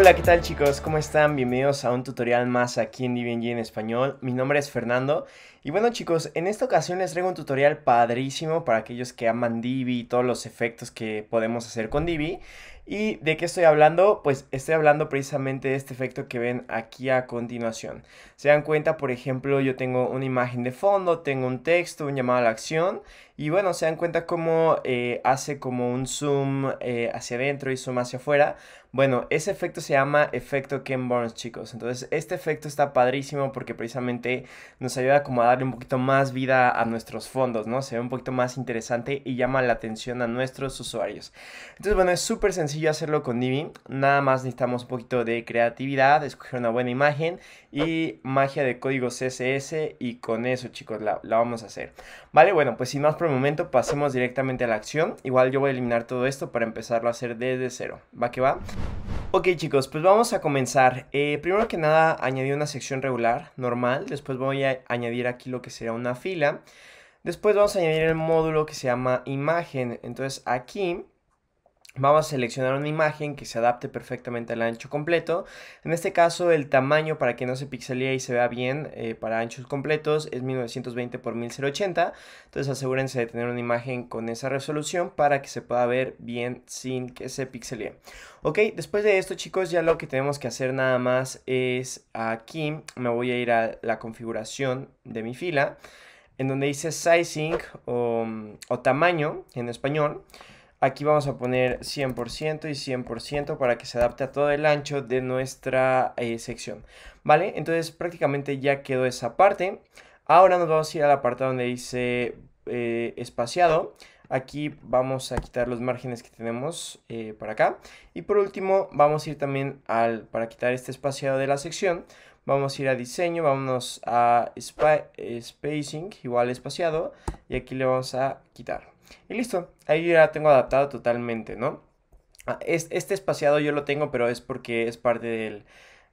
Hola, ¿qué tal chicos? ¿Cómo están? Bienvenidos a un tutorial más aquí en DBNG en español. Mi nombre es Fernando. Y bueno chicos, en esta ocasión les traigo un tutorial padrísimo para aquellos que aman Divi y todos los efectos que podemos hacer con Divi. ¿Y de qué estoy hablando? Pues estoy hablando precisamente de este efecto que ven aquí a continuación. Se dan cuenta, por ejemplo, yo tengo una imagen de fondo, tengo un texto, un llamado a la acción. Y bueno, se dan cuenta cómo eh, hace como un zoom eh, hacia adentro y zoom hacia afuera. Bueno, ese efecto se llama efecto Ken Burns, chicos. Entonces, este efecto está padrísimo porque precisamente nos ayuda como a darle un poquito más vida a nuestros fondos, ¿no? Se ve un poquito más interesante y llama la atención a nuestros usuarios. Entonces, bueno, es súper sencillo hacerlo con Divi, nada más necesitamos un poquito de creatividad, escoger una buena imagen y magia de código CSS y con eso chicos la, vamos a hacer. Vale, bueno, pues sin más por el momento pasemos directamente a la acción, igual yo voy a eliminar todo esto para empezarlo a hacer desde cero, ¿va que va? Ok chicos, pues vamos a comenzar. Eh, primero que nada añadir una sección regular, normal, después voy a añadir aquí lo que será una fila. Después vamos a añadir el módulo que se llama imagen. Entonces aquí Vamos a seleccionar una imagen que se adapte perfectamente al ancho completo. En este caso el tamaño para que no se pixelee y se vea bien eh, para anchos completos es 1920 x 1080. Entonces asegúrense de tener una imagen con esa resolución para que se pueda ver bien sin que se pixelee. Ok, después de esto chicos ya lo que tenemos que hacer nada más es aquí me voy a ir a la configuración de mi fila en donde dice sizing o, o tamaño en español. Aquí vamos a poner 100% y 100% para que se adapte a todo el ancho de nuestra eh, sección. ¿Vale? Entonces prácticamente ya quedó esa parte. Ahora nos vamos a ir a la parte donde dice eh, espaciado. Aquí vamos a quitar los márgenes que tenemos eh, para acá. Y por último vamos a ir también al, para quitar este espaciado de la sección. Vamos a ir a diseño, vámonos a spacing, igual espaciado. Y aquí le vamos a quitar. Y listo, ahí ya tengo adaptado totalmente, ¿no? Ah, este espaciado yo lo tengo, pero es porque es parte del,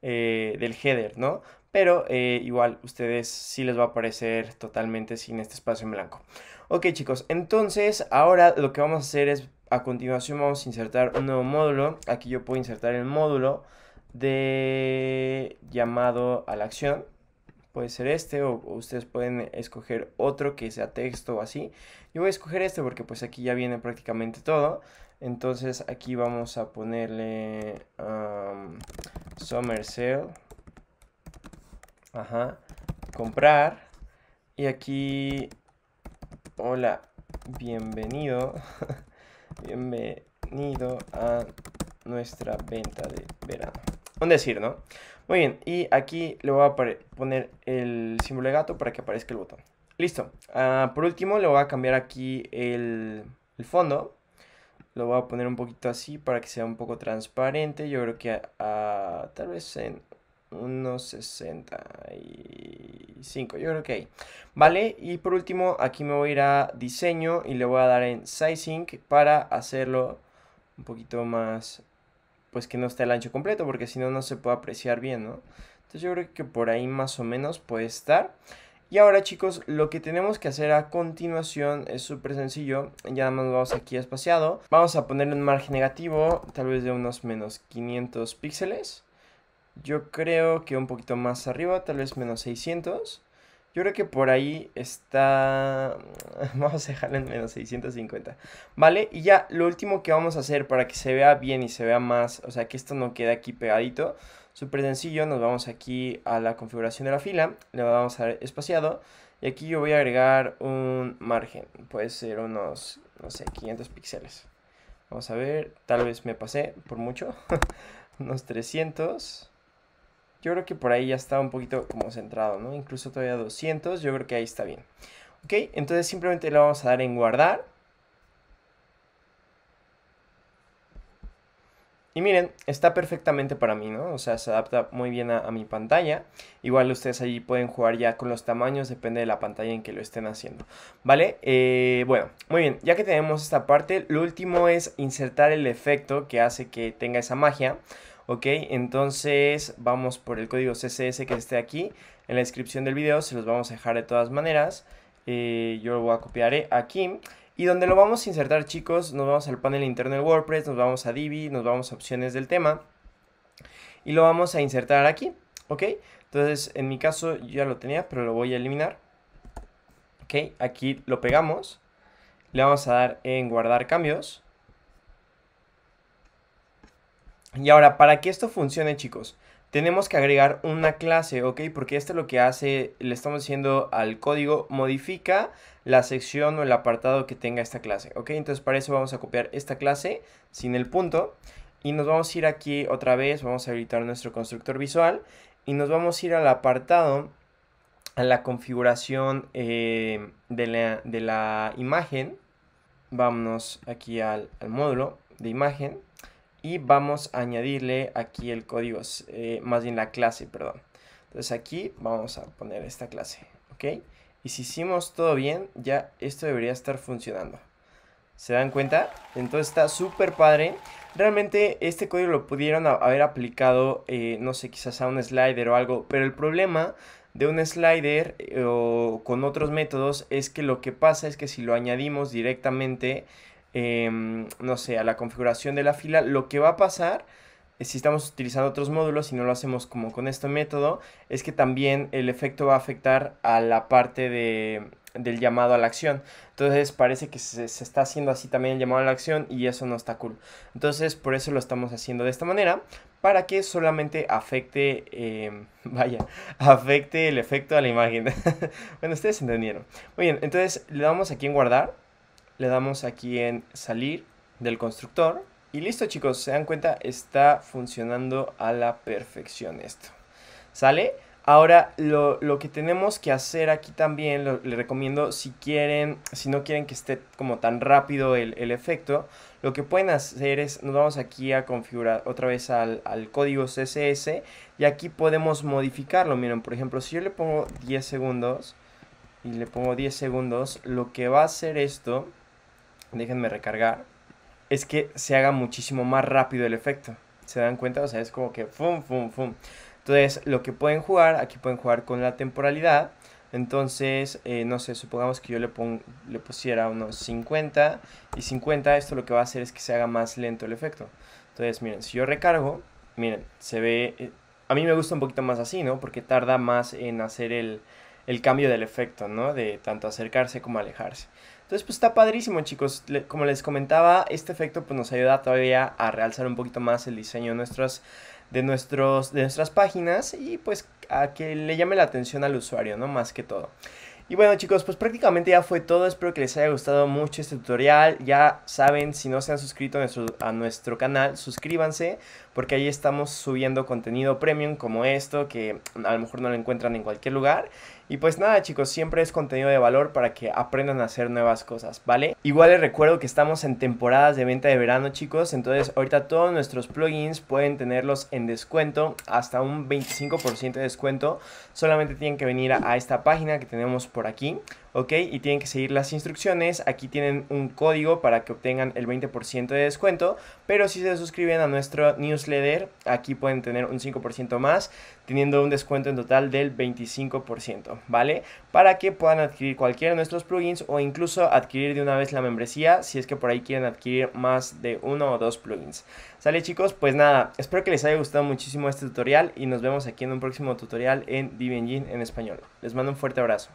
eh, header, ¿no? Pero igual eh, igual ustedes sí les va a aparecer totalmente sin este espacio en blanco. Ok chicos, entonces ahora lo que vamos a hacer es, a continuación vamos a insertar un nuevo módulo. Aquí yo puedo insertar el módulo de llamado a la acción puede ser este o, ustedes pueden escoger otro que sea texto o así. Yo voy a escoger este porque pues aquí ya viene prácticamente todo. Entonces aquí vamos a ponerle Summer Sale. Ajá. Comprar. Y aquí... Hola. Bienvenido. bienvenido a nuestra venta de verano un decir, ¿no? Muy bien, y aquí le voy a poner el símbolo de gato para que aparezca el botón. Listo. Ah, por último, le voy a cambiar aquí el, el, fondo. Lo voy a poner un poquito así para que sea un poco transparente. Yo creo que a tal vez en unos 65. Yo creo que ahí. Vale, y por último, aquí me voy a ir a diseño y le voy a dar en sizing para hacerlo un poquito más pues que no esté el ancho completo, porque si no, no se puede apreciar bien, ¿no? Entonces yo creo que por ahí más o menos puede estar. Y ahora chicos, lo que tenemos que hacer a continuación es súper sencillo. Ya nada más vamos aquí a espaciado. Vamos a ponerle un margen negativo, tal vez de unos menos 500 píxeles. Yo creo que un poquito más arriba, tal vez menos 600. Yo creo que por ahí está... Vamos a dejarlo en menos 650. ¿Vale? Y ya lo último que vamos a hacer para que se vea bien y se vea más, o sea, que esto no quede aquí pegadito. Súper sencillo, nos vamos aquí a la configuración de la fila, le vamos a dar espaciado. Y aquí yo voy a agregar un margen, puede ser unos, no sé, 500 píxeles. Vamos a ver, tal vez me pasé por mucho, unos 300... Yo creo que por ahí ya está un poquito como centrado, ¿no? Incluso todavía 200, yo creo que ahí está bien. Ok, entonces simplemente le vamos a dar en guardar. Y miren, está perfectamente para mí, ¿no? O sea, se adapta muy bien a, mi pantalla. Igual ustedes allí pueden jugar ya con los tamaños, depende de la pantalla en que lo estén haciendo. ¿Vale? Eh, bueno, muy bien, ya que tenemos esta parte, lo último es insertar el efecto que hace que tenga esa magia. Ok, entonces vamos por el código CSS que esté aquí. En la descripción del video se los vamos a dejar de todas maneras. Eh, yo lo voy a copiar eh, aquí. Y donde lo vamos a insertar, chicos, nos vamos al panel interno de WordPress, nos vamos a Divi, nos vamos a opciones del tema. Y lo vamos a insertar aquí, ¿ok? Entonces, en mi caso, ya lo tenía, pero lo voy a eliminar. ¿Ok? Aquí lo pegamos. Le vamos a dar en guardar cambios. Y ahora, para que esto funcione, chicos, tenemos que agregar una clase, ¿ok? Porque esto es lo que hace, le estamos diciendo al código, modifica la sección o el apartado que tenga esta clase, ¿ok? Entonces para eso vamos a copiar esta clase sin el punto y nos vamos a ir aquí otra vez, vamos a habilitar nuestro constructor visual y nos vamos a ir al apartado, a la configuración eh, de, la, imagen, vámonos aquí al, al módulo de imagen y vamos a añadirle aquí el código, eh, más bien la clase, perdón. Entonces aquí vamos a poner esta clase, ¿ok? Y si hicimos todo bien, ya esto debería estar funcionando. ¿Se dan cuenta? Entonces está súper padre. Realmente este código lo pudieron haber aplicado, eh, no sé, quizás a un slider o algo, pero el problema de un slider eh, o con otros métodos es que lo que pasa es que si lo añadimos directamente Em, no sé, a la configuración de la fila, lo que va a pasar eh, si estamos utilizando otros módulos y no lo hacemos como con este método, es que también el efecto va a afectar a la parte del llamado a la acción. Entonces parece que se, está haciendo así también el llamado a la acción y eso no está cool. Entonces por eso lo estamos haciendo de esta manera, para que solamente afecte, em, vaya, afecte el efecto a la imagen. bueno, ustedes entendieron. Muy bien, entonces le damos aquí en guardar le damos aquí en salir del constructor. Y listo chicos, se dan cuenta, está funcionando a la perfección esto. ¿Sale? Ahora, lo, que tenemos que hacer aquí también, le recomiendo si quieren, si no quieren que esté como tan rápido el, efecto, lo que pueden hacer es, nos vamos aquí a configurar otra vez al, al código CSS y aquí podemos modificarlo. Miren, por ejemplo, si yo le pongo 10 segundos y le pongo 10 segundos, lo que va a hacer esto déjenme recargar, es que se haga muchísimo más rápido el efecto. ¿Se dan cuenta? O sea, es como que fum, fum, fum. Entonces, lo que pueden jugar, aquí pueden jugar con la temporalidad. Entonces, eh, no sé, supongamos que yo le, pongo le pusiera unos 50 y 50, esto lo que va a hacer es que se haga más lento el efecto. Entonces, miren, si yo recargo, miren, se ve... Eh, a mí me gusta un poquito más así, ¿no? Porque tarda más en hacer el, el cambio del efecto, ¿no? De tanto acercarse como alejarse. Entonces, pues está padrísimo, chicos. como les comentaba, este efecto pues, nos ayuda todavía a realzar un poquito más el diseño de, nuestros, de, nuestros, de nuestras páginas y pues a que le llame la atención al usuario, ¿no? Más que todo. Y bueno chicos, pues prácticamente ya fue todo, espero que les haya gustado mucho este tutorial, ya saben, si no se han suscrito a nuestro, a nuestro canal, suscríbanse, porque ahí estamos subiendo contenido premium como esto, que a lo mejor no lo encuentran en cualquier lugar, y pues nada chicos, siempre es contenido de valor para que aprendan a hacer nuevas cosas, ¿vale? Igual les recuerdo que estamos en temporadas de venta de verano chicos, entonces ahorita todos nuestros plugins pueden tenerlos en descuento, hasta un 25% de descuento, solamente tienen que venir a, esta página que tenemos por aquí ¿ok? Y tienen que seguir las instrucciones. Aquí tienen un código para que obtengan el 20% de descuento. Pero si se suscriben a nuestro newsletter, aquí pueden tener un 5% más, teniendo un descuento en total del 25%, ¿vale? Para que puedan adquirir cualquiera de nuestros plugins o incluso adquirir de una vez la membresía si es que por ahí quieren adquirir más de uno o dos plugins. ¿Sale chicos? Pues nada, espero que les haya gustado muchísimo este tutorial y nos vemos aquí en un próximo tutorial en Engine en español. Les mando un fuerte abrazo.